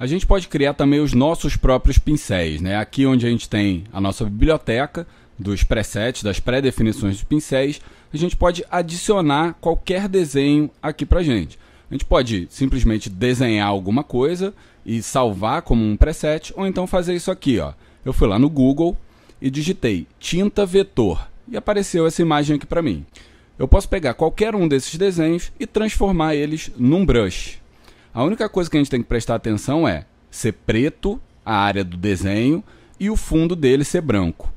A gente pode criar também os nossos próprios pincéis, né? Aqui onde a gente tem a nossa biblioteca dos presets, das pré-definições dos pincéis, a gente pode adicionar qualquer desenho aqui para gente. A gente pode simplesmente desenhar alguma coisa e salvar como um preset, ou então fazer isso aqui, ó. Eu fui lá no Google e digitei tinta vetor e apareceu essa imagem aqui para mim. Eu posso pegar qualquer um desses desenhos e transformar eles num brush. A única coisa que a gente tem que prestar atenção é ser preto, a área do desenho, e o fundo dele ser branco.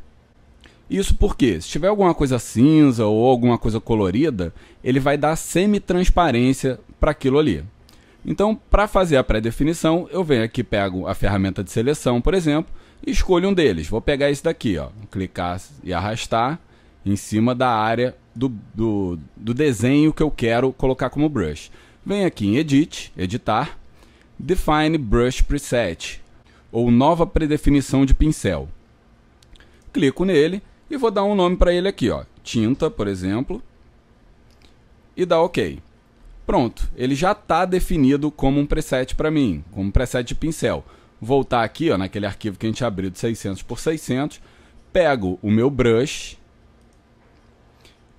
Isso porque, se tiver alguma coisa cinza ou alguma coisa colorida, ele vai dar semi-transparência para aquilo ali. Então, para fazer a pré-definição, eu venho aqui, pego a ferramenta de seleção, por exemplo, e escolho um deles. Vou pegar esse daqui, ó, clicar e arrastar em cima da área do, do, do desenho que eu quero colocar como brush. Venho aqui em Edit, Editar, Define Brush Preset, ou Nova Predefinição de Pincel. Clico nele e vou dar um nome para ele aqui, ó, tinta, por exemplo, e dá OK. Pronto, ele já está definido como um preset para mim, como um preset de pincel. Voltar aqui, ó, naquele arquivo que a gente abriu de 600 por 600, pego o meu brush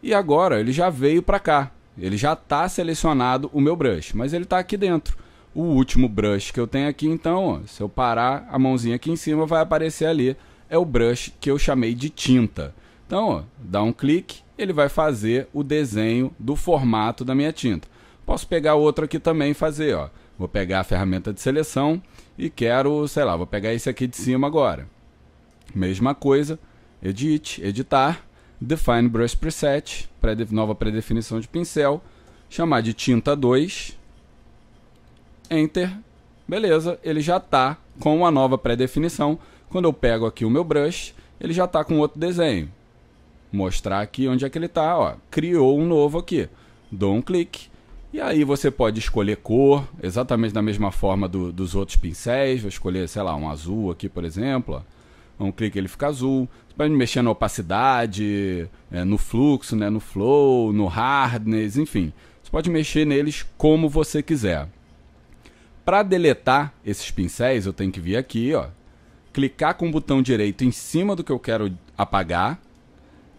e agora ele já veio para cá. Ele já está selecionado o meu brush, mas ele está aqui dentro. O último brush que eu tenho aqui, então, ó, se eu parar a mãozinha aqui em cima, vai aparecer ali. É o brush que eu chamei de tinta. Então, ó, dá um clique, ele vai fazer o desenho do formato da minha tinta. Posso pegar outro aqui também e fazer. Ó. Vou pegar a ferramenta de seleção e quero, sei lá, vou pegar esse aqui de cima agora. Mesma coisa, edit, editar define brush preset, pré nova predefinição de pincel, chamar de tinta 2, enter, beleza, ele já está com a nova pré-definição. Quando eu pego aqui o meu brush, ele já está com outro desenho. Mostrar aqui onde é que ele está, ó, criou um novo aqui. Dou um clique e aí você pode escolher cor, exatamente da mesma forma do, dos outros pincéis. Vou escolher, sei lá, um azul aqui, por exemplo. Ó um clique ele fica azul. Você pode mexer na opacidade, é, no fluxo, né, no flow, no hardness, enfim. Você pode mexer neles como você quiser. Para deletar esses pincéis, eu tenho que vir aqui, ó, clicar com o botão direito em cima do que eu quero apagar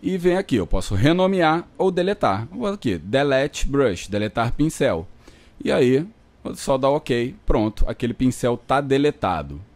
e vem aqui, eu posso renomear ou deletar. Vou aqui, delete brush, deletar pincel. E aí, só dá OK, pronto, aquele pincel está deletado.